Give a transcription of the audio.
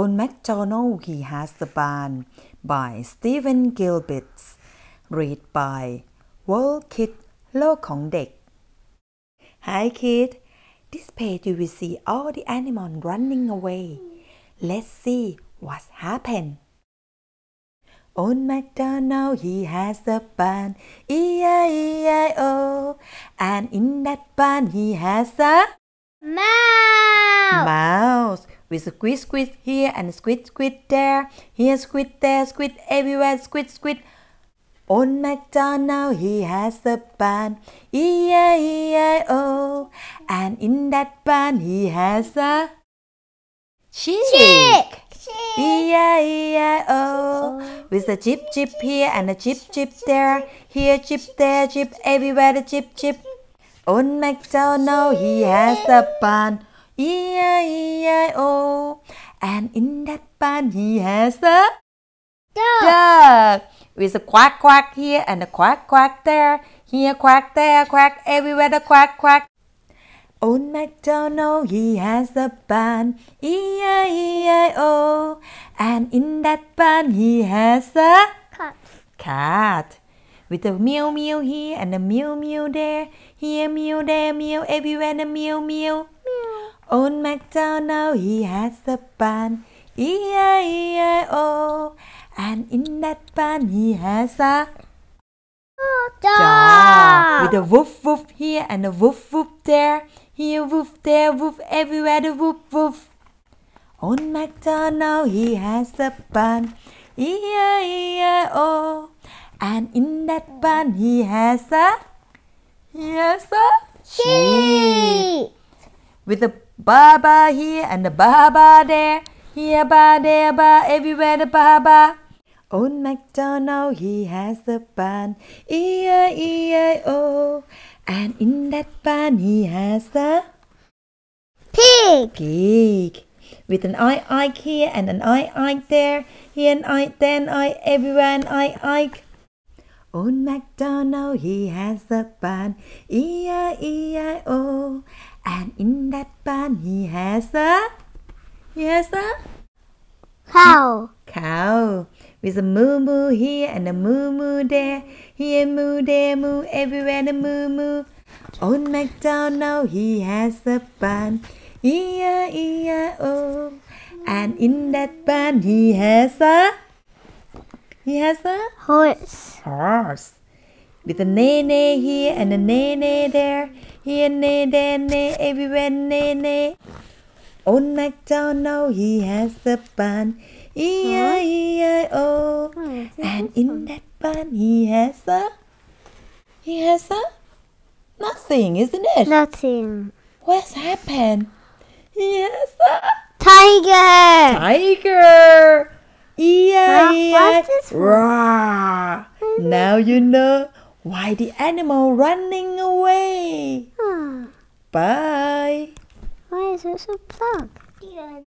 On MacDonald He Has the Barn by Stephen Gilbert Read by World Kid โลกของเด็ก Hi kid This page you will see all the animals running away Let's see what's happened On MacDonald he has a bun. E-I-E-I-O And in that bun he has a Mouse Mouse we squeeze, squeeze here and squid, squid there. Here, squid there, squid everywhere, squid, squid. On MacDonald he has a bun, E-I-E-I-O. Oh. And in that bun he has a chick. chick. E-I-E-I-O oh. oh. With a chip chip here and a chip chip there Here chip there chip everywhere the chip chip On MacDonald he has a bun E-I-E-I-O. And in that bun he has a duck. duck with a quack quack here and a quack quack there. Here quack, there quack, everywhere the quack quack. Old MacDonald, he has a bun. E-I-E-I-O. And in that bun he has a cat. cat with a meow meow here and a meow meow there. Here meow, there meow, everywhere the meow meow. On MacDonald, oh. he has a bun, E-I-E-I-O. And in that bun, he has a dog. With a woof woof here and a woof woof there. Here woof, there woof, everywhere the woof woof. On MacDonald, he has a bun, E-I-E-I-O. And in that bun, he has a... He has a... Sheep. With a Baba here and the Baba there. Here, ba, there, ba, everywhere the Baba. On MacDonald he has the bun, E-I-E-I-O. Oh. And in that bun he has the... Pig! Pig. With an I-Ike here and an I-Ike there. Here an I, then I, everywhere an I-Ike. On MacDonald he has the bun, E-I-E-I-O. And in that barn he has a he has a cow. Cow with a moo moo here and a moo moo there. Here moo there moo everywhere a moo moo. Old MacDonald he has a bun. oh. And in that bun he has a he has a horse. Horse with a nay nay here and a nay nay there, here nay there nay everywhere nay nay. Old MacDonald he has the bun, e i e i o, and in that bun he has a, he has a, nothing, isn't it? Nothing. What's happened? He has a tiger. Tiger. E i e i. Now you know. Why the animal running away? Bye. Why is there so plump?